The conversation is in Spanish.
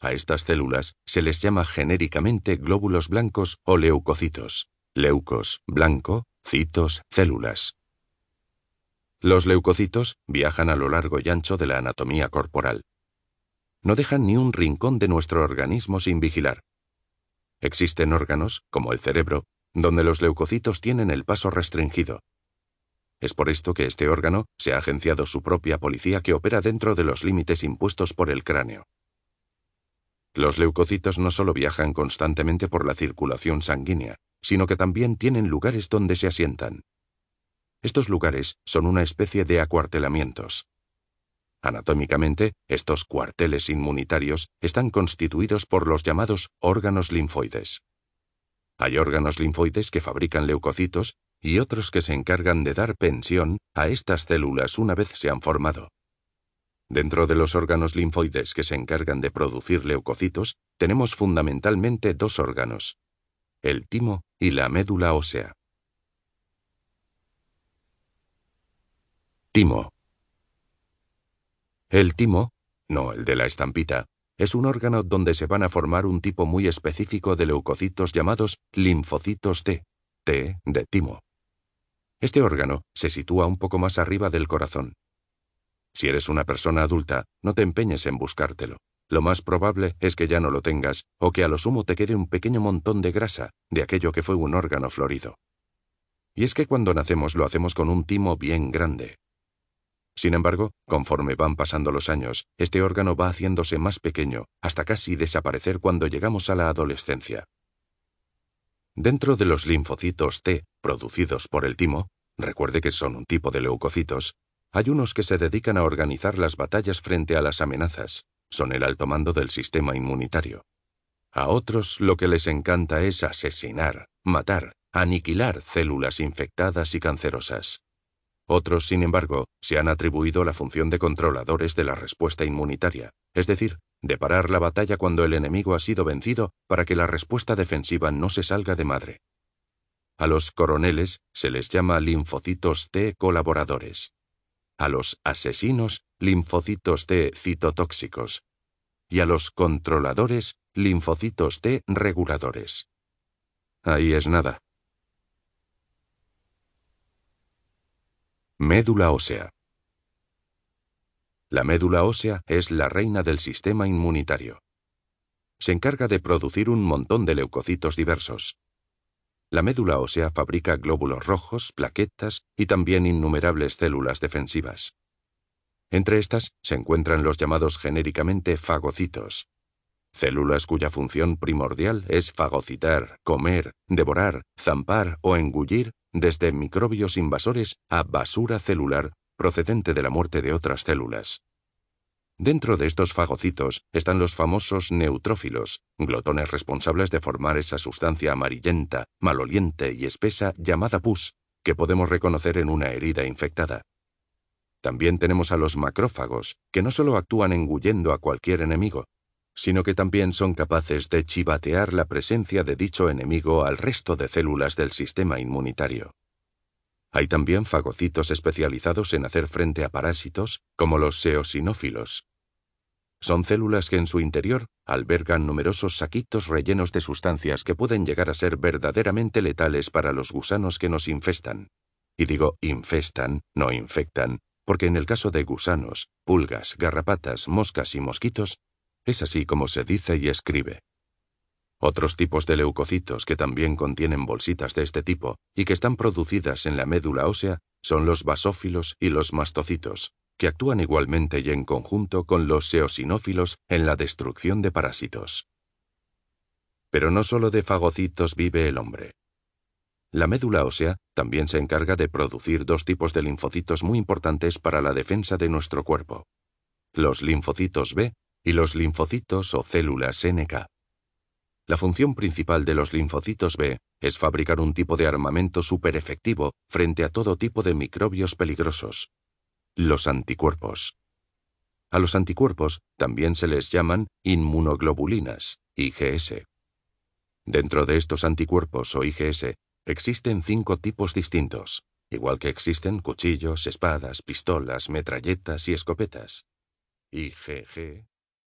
A estas células se les llama genéricamente glóbulos blancos o leucocitos, leucos, blanco, citos, células. Los leucocitos viajan a lo largo y ancho de la anatomía corporal. No dejan ni un rincón de nuestro organismo sin vigilar. Existen órganos, como el cerebro, donde los leucocitos tienen el paso restringido, es por esto que este órgano se ha agenciado su propia policía que opera dentro de los límites impuestos por el cráneo. Los leucocitos no solo viajan constantemente por la circulación sanguínea, sino que también tienen lugares donde se asientan. Estos lugares son una especie de acuartelamientos. Anatómicamente, estos cuarteles inmunitarios están constituidos por los llamados órganos linfoides. Hay órganos linfoides que fabrican leucocitos y otros que se encargan de dar pensión a estas células una vez se han formado. Dentro de los órganos linfoides que se encargan de producir leucocitos, tenemos fundamentalmente dos órganos, el timo y la médula ósea. Timo. El timo, no el de la estampita, es un órgano donde se van a formar un tipo muy específico de leucocitos llamados linfocitos T, T de timo. Este órgano se sitúa un poco más arriba del corazón. Si eres una persona adulta, no te empeñes en buscártelo. Lo más probable es que ya no lo tengas, o que a lo sumo te quede un pequeño montón de grasa, de aquello que fue un órgano florido. Y es que cuando nacemos lo hacemos con un timo bien grande. Sin embargo, conforme van pasando los años, este órgano va haciéndose más pequeño, hasta casi desaparecer cuando llegamos a la adolescencia. Dentro de los linfocitos T, producidos por el timo, recuerde que son un tipo de leucocitos, hay unos que se dedican a organizar las batallas frente a las amenazas, son el alto mando del sistema inmunitario. A otros lo que les encanta es asesinar, matar, aniquilar células infectadas y cancerosas. Otros, sin embargo, se han atribuido la función de controladores de la respuesta inmunitaria, es decir, de parar la batalla cuando el enemigo ha sido vencido para que la respuesta defensiva no se salga de madre. A los coroneles se les llama linfocitos T colaboradores. A los asesinos, linfocitos T citotóxicos. Y a los controladores, linfocitos T reguladores. Ahí es nada. Médula ósea. La médula ósea es la reina del sistema inmunitario. Se encarga de producir un montón de leucocitos diversos. La médula ósea fabrica glóbulos rojos, plaquetas y también innumerables células defensivas. Entre estas se encuentran los llamados genéricamente fagocitos, células cuya función primordial es fagocitar, comer, devorar, zampar o engullir desde microbios invasores a basura celular procedente de la muerte de otras células. Dentro de estos fagocitos están los famosos neutrófilos, glotones responsables de formar esa sustancia amarillenta, maloliente y espesa llamada pus, que podemos reconocer en una herida infectada. También tenemos a los macrófagos, que no solo actúan engullendo a cualquier enemigo, sino que también son capaces de chivatear la presencia de dicho enemigo al resto de células del sistema inmunitario. Hay también fagocitos especializados en hacer frente a parásitos, como los eosinófilos. Son células que en su interior albergan numerosos saquitos rellenos de sustancias que pueden llegar a ser verdaderamente letales para los gusanos que nos infestan. Y digo infestan, no infectan, porque en el caso de gusanos, pulgas, garrapatas, moscas y mosquitos, es así como se dice y escribe. Otros tipos de leucocitos que también contienen bolsitas de este tipo y que están producidas en la médula ósea son los basófilos y los mastocitos, que actúan igualmente y en conjunto con los seosinófilos en la destrucción de parásitos. Pero no solo de fagocitos vive el hombre. La médula ósea también se encarga de producir dos tipos de linfocitos muy importantes para la defensa de nuestro cuerpo. Los linfocitos B y los linfocitos o células NK. La función principal de los linfocitos B es fabricar un tipo de armamento súper efectivo frente a todo tipo de microbios peligrosos. Los anticuerpos. A los anticuerpos también se les llaman inmunoglobulinas, IGS. Dentro de estos anticuerpos o IGS existen cinco tipos distintos, igual que existen cuchillos, espadas, pistolas, metralletas y escopetas. IgG,